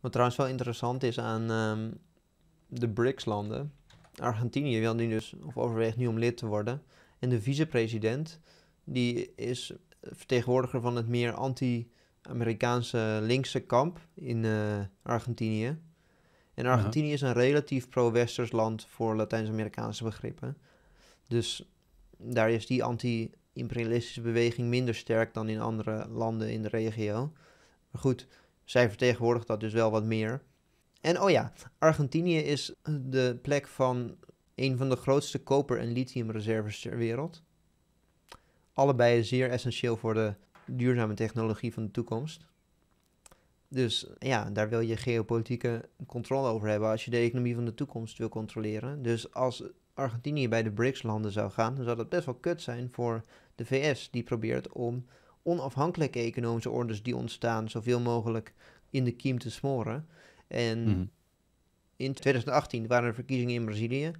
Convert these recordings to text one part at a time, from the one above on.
Wat trouwens wel interessant is aan ehm, de BRICS-landen. Argentinië wil nu dus, of overweegt nu om lid te worden. En de vicepresident, die is vertegenwoordiger van het meer anti-Amerikaanse linkse kamp in eh, Argentinië. En Argentinië is een relatief pro-westers land voor Latijns-Amerikaanse begrippen. Dus daar is die anti-imperialistische beweging minder sterk dan in andere landen in de regio. Maar goed, zij vertegenwoordigt dat dus wel wat meer. En oh ja, Argentinië is de plek van een van de grootste koper- en lithiumreserves ter wereld. Allebei zeer essentieel voor de duurzame technologie van de toekomst. Dus ja, daar wil je geopolitieke controle over hebben als je de economie van de toekomst wil controleren. Dus als Argentinië bij de BRICS-landen zou gaan, dan zou dat best wel kut zijn voor de VS, die probeert om onafhankelijke economische orders die ontstaan zoveel mogelijk in de kiem te smoren. En mhm. in 2018 waren er verkiezingen in Brazilië.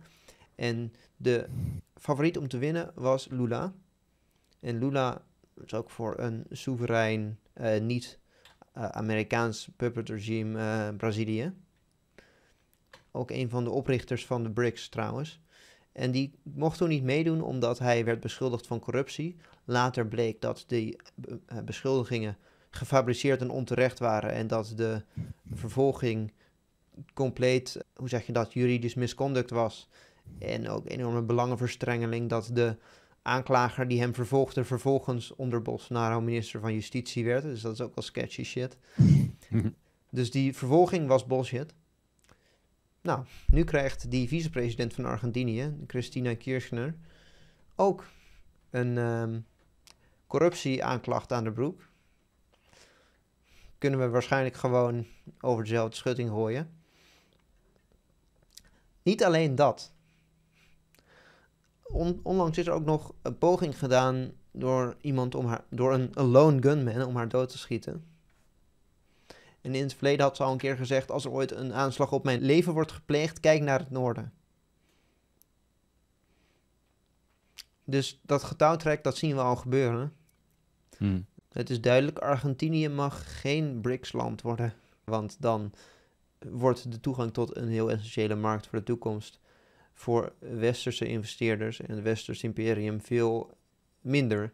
En de favoriet om te winnen was Lula. En Lula is ook voor een soeverein, eh, niet-Amerikaans eh, uh, puppet regime eh, Brazilië. Ook een van de oprichters van de BRICS trouwens. En die mocht toen niet meedoen omdat hij werd beschuldigd van corruptie. Later bleek dat die eh, eh, beschuldigingen gefabriceerd en onterecht waren en dat de vervolging compleet, hoe zeg je dat, juridisch misconduct was. En ook enorme belangenverstrengeling dat de aanklager die hem vervolgde vervolgens onder Bolsonaro minister van Justitie werd. Dus dat is ook wel sketchy shit. dus die vervolging was bullshit. Nou, nu krijgt die vicepresident van Argentinië, Cristina Kirchner, ook een um, corruptieaanklacht aan de broek. Kunnen we waarschijnlijk gewoon over dezelfde schutting gooien. Niet alleen dat. onlangs is er ook nog een poging gedaan door iemand om haar, door een lone gunman om haar dood te schieten. En in het verleden had ze al een keer gezegd: als er ooit een aanslag op mijn leven wordt gepleegd, kijk naar het noorden. Dus dat getouwtrek, dat zien we al gebeuren. Hmm. Het is duidelijk, Argentinië mag geen BRICS-land worden. Want dan wordt de toegang tot een heel essentiële markt voor de toekomst voor westerse investeerders en het westerse imperium veel minder.